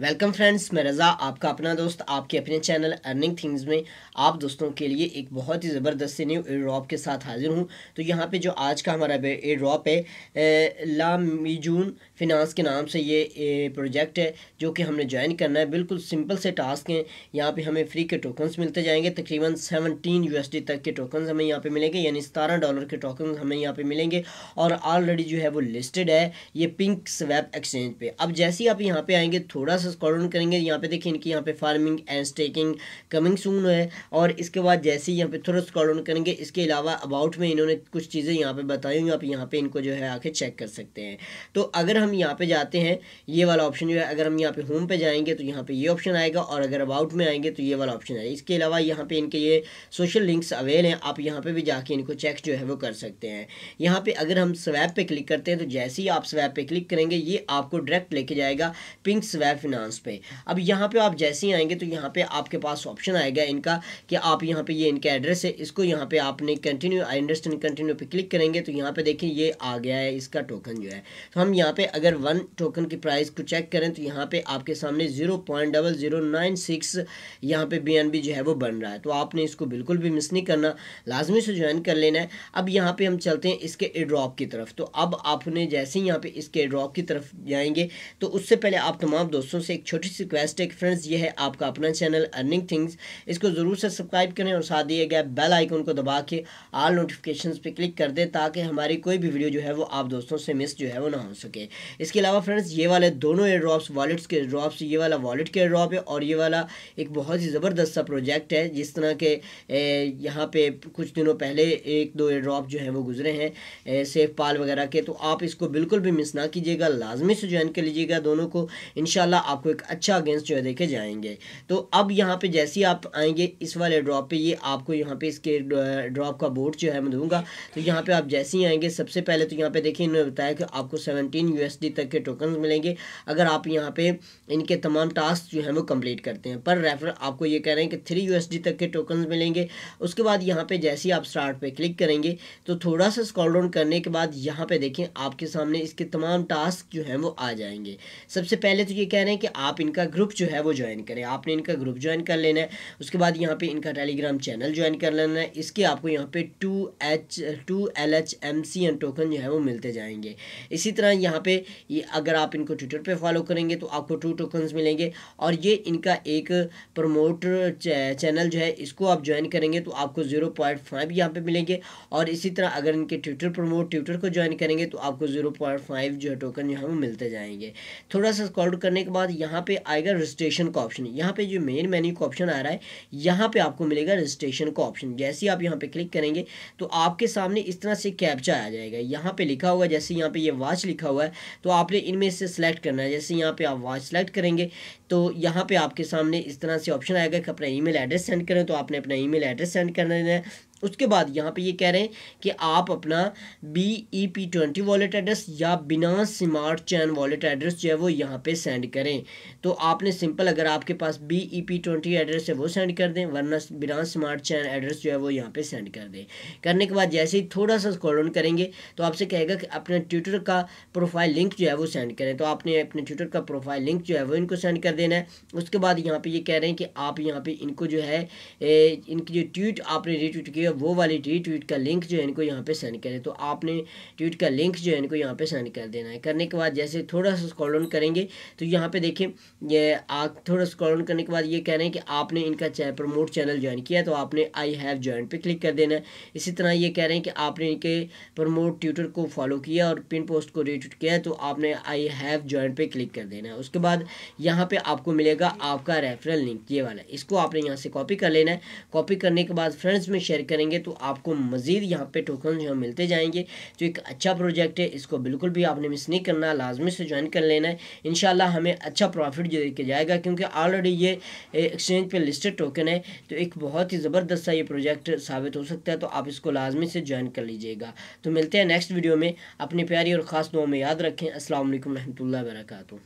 welcome friends मैं रज़ा आपका अपना दोस्त आपके अपने चैनल अर्निंग थिंग्स में आप दोस्तों के लिए एक बहुत ही ज़बरदस्त न्यू एयर ड्रॉप के साथ हाज़िर हूँ तो यहाँ पे जो आज का हमारा एयर ड्रॉप है ला मीजून फिनांस के नाम से ये प्रोजेक्ट है जो कि हमने ज्वाइन करना है बिल्कुल सिंपल से टास्क हैं यहाँ पर हमें फ्री के टोकन्स मिलते जाएंगे तकरीबन सेवनटीन यू तक के टोकन्स हमें यहाँ पर मिलेंगे यानी सतारह डॉलर के टोकन हमें यहाँ पर मिलेंगे और ऑलरेडी जो है वो लिस्टेड है ये पिंक स्वैप एक्सचेंज पर अब जैसे ही आप यहाँ पर आएँगे थोड़ा सा क्लासेस कॉर्डन करेंगे यहाँ पे देखिए इनकी यहाँ पे farming and staking coming soon है और इसके बाद जैसे ही यहाँ पे थोड़ा स्कॉर्डन करेंगे इसके अलावा अबाउट में इन्होंने कुछ चीज़ें यहाँ पे बताई हुई आप यहाँ पे इनको जो है आके चेक कर सकते हैं तो अगर हम यहाँ पे जाते हैं ये वाला ऑप्शन जो है अगर हम यहाँ पे होम पे जाएंगे तो यहाँ पे ये ऑप्शन आएगा और अगर अबाउट में आएंगे तो ये वाला ऑप्शन आएगा इसके अलावा यहाँ पे इनके ये सोशल लिंक्स अवेल हैं आप यहाँ पे भी जाके इनको चेक जो है वो कर सकते हैं यहाँ पे अगर हम स्वैप पे क्लिक करते हैं तो जैसे ही आप स्वैप पे क्लिक करेंगे ये आपको डायरेक्ट लेके जाएगा पिंक स्वैप फाइनेंस पे अब यहाँ पे आप जैसे ही आएंगे तो यहाँ पे आपके पास ऑप्शन आएगा इनका कि आप यहाँ पे ये इनका एड्रेस है इसको यहाँ पे आपने कंटिन्यू आई अंडरस्टैंड कंटिन्यू पे क्लिक करेंगे तो यहाँ पे देखिए ये आ गया है इसका टोकन जो है तो हम यहाँ पे अगर वन टोकन की प्राइस को चेक करें तो यहाँ पे आपके सामने zero point double zero nine six यहाँ पे बी जो है वो बन रहा है तो आपने इसको बिल्कुल भी मिस नहीं करना लाजमी से ज्वाइन कर लेना है अब यहाँ पे हम चलते हैं इसके एड्रॉप की तरफ तो अब आपने जैसे ही यहाँ पे इसके एड्रॉप की तरफ जाएंगे तो उससे पहले आप तमाम दोस्तों से एक छोटी सी रिक्वेस्ट है कि फ्रेंड्स ये है आपका अपना चैनल अर्निंग थिंग्स इसको ज़रूर से सब्सक्राइब करें और साथ दिए गए बेल आइकन को दबा के आल नोटिफिकेशन पर क्लिक कर दें ताकि हमारी कोई भी वीडियो जो है वो आप दोस्तों से मिस जो है वो ना हो सके इसके अलावा फ्रेंड्स ये वाले दोनों एयर ड्रॉप्स वॉलेट्स के ड्रॉप्स ये वाला वॉलेट के ड्रॉप है और ये वाला एक बहुत ही ज़बरदस्त सा प्रोजेक्ट है जिस तरह के यहाँ पर कुछ दिनों पहले एक दो एयर ड्रॉप जो है वो गुजरे हैं सेफ पाल वगैरह के तो आप इसको बिल्कुल भी मिस ना कीजिएगा लाजमी से ज्वाइन कर लीजिएगा दोनों को इनशाला आपको एक अच्छा अगेंस्ट जो है देखे जाएंगे तो अब यहाँ पे जैसे ही आप आएंगे इस वाले ड्रॉप पे ये आपको यहाँ पे इसके ड्रॉप का बोर्ड जो है मैं दूंगा तो यहाँ पे आप जैसे ही आएंगे सबसे पहले तो यहाँ पे देखिए इन्होंने बताया कि आपको सेवनटीन यू तक के टोकन मिलेंगे अगर आप यहाँ पे इनके तमाम टास्क जो हैं वो कंप्लीट करते हैं पर रेफर आपको ये कह रहे हैं कि थ्री यू तक के टोकन मिलेंगे उसके बाद यहाँ पे जैसे ही आप स्टार्ट पे क्लिक करेंगे तो थोड़ा सा स्कॉल डाउन करने के बाद यहाँ पे देखें आपके सामने इसके तमाम टास्क जो हैं वो आ जाएंगे सबसे पहले तो ये कह रहे हैं हैं कि आप इनका ग्रुप जो है वो ज्वाइन करें आपने इनका ग्रुप ज्वाइन कर लेना है उसके बाद यहाँ पे इनका टेलीग्राम चैनल ज्वाइन कर लेना है इसके आपको यहाँ पे two H two L H M C N token जो है वो मिलते जाएंगे इसी तरह यहाँ पे ये अगर आप इनको ट्विटर पे फॉलो करेंगे तो आपको टू टोकन्स मिलेंगे और ये इनका एक प्रमोटर चैनल जो है इसको आप ज्वाइन करेंगे तो आपको ज़ीरो पॉइंट फाइव यहाँ पर मिलेंगे और इसी तरह अगर इनके ट्विटर प्रमोट ट्विटर को ज्वाइन करेंगे तो आपको ज़ीरो पॉइंट फाइव जो है टोकन जो है वो मिलते जाएंगे थोड़ा सा स्कॉल करने के बाद बाद यहाँ पे आएगा रजिस्ट्रेशन का ऑप्शन यहाँ पे जो मेन मेन्यू का ऑप्शन आ रहा है यहाँ पे आपको मिलेगा रजिस्ट्रेशन का ऑप्शन जैसे ही आप यहाँ पे क्लिक करेंगे तो आपके सामने इस तरह से कैप्चा आ जाएगा यहाँ पे लिखा हुआ है जैसे यहाँ पे ये वॉच लिखा हुआ है तो आपने इनमें से सिलेक्ट करना है जैसे यहाँ पे आप वॉच सेलेक्ट करेंगे तो यहाँ पे आपके सामने इस तरह से ऑप्शन आएगा कि अपना ईमेल एड्रेस सेंड करें तो आपने अपना ईमेल एड्रेस सेंड कर देना है उसके बाद यहाँ पे ये कह रहे हैं कि आप अपना B E P twenty wallet address या बिना स्मार्ट चैन वॉलेट एड्रेस जो है वो यहाँ पे सेंड करें तो आपने सिंपल अगर आपके पास B E P twenty address है वो सेंड कर दें वरना बिना स्मार्ट चैन एड्रेस जो है वो यहाँ पे सेंड कर दें करने के बाद जैसे ही थोड़ा सा स्क्रॉल ऑन करेंगे तो आपसे कहेगा कि अपने ट्विटर का प्रोफाइल लिंक जो है वो सेंड करें तो आपने अपने ट्विटर का प्रोफाइल लिंक जो है वो इनको सेंड कर देना है उसके बाद यहाँ पर ये कह रहे हैं कि आप यहाँ पर इनको जो है इनकी जो ट्वीट आपने रिट्वीट किया है वो वाली ट्वीट ट्वीट का लिंक जो है इनको यहाँ पे सेंड करें तो आपने ट्वीट का लिंक जो है इनको यहाँ पे सेंड कर देना है करने के बाद जैसे थोड़ा सा स्क्रॉल डाउन करेंगे तो यहाँ पे देखें ये आप थोड़ा स्क्रॉल डाउन करने के बाद ये कह रहे हैं कि आपने इनका चै, प्रमोट चैनल ज्वाइन किया तो आपने आई हैव ज्वाइन पर क्लिक कर देना है इसी तरह ये कह रहे हैं कि आपने इनके प्रमोट ट्विटर को फॉलो किया और पिन पोस्ट को रिट्वीट किया तो आपने आई हैव ज्वाइन पर क्लिक कर देना है उसके बाद यहाँ पर आपको मिलेगा आपका रेफरल लिंक ये वाला इसको आपने यहाँ से कॉपी कर लेना है कॉपी करने के बाद फ्रेंड्स में शेयर कर करेंगे तो आपको मज़ीद यहाँ पे टोकन जो है मिलते जाएंगे जो एक अच्छा प्रोजेक्ट है इसको बिल्कुल भी आपने मिस नहीं करना लाजमी से ज्वाइन कर लेना है इन हमें अच्छा प्रॉफिट जो देखे जाएगा क्योंकि ऑलरेडी ये एक्सचेंज पर लिस्टेड टोकन है तो एक बहुत ही ज़बरदस्त ये प्रोजेक्ट साबित हो सकता है तो आप इसको लाजमी से ज्वाइन कर लीजिएगा तो मिलते हैं नेक्स्ट वीडियो में अपनी प्यारी और ख़ास दुआ में याद रखें असल वरहमल वर्का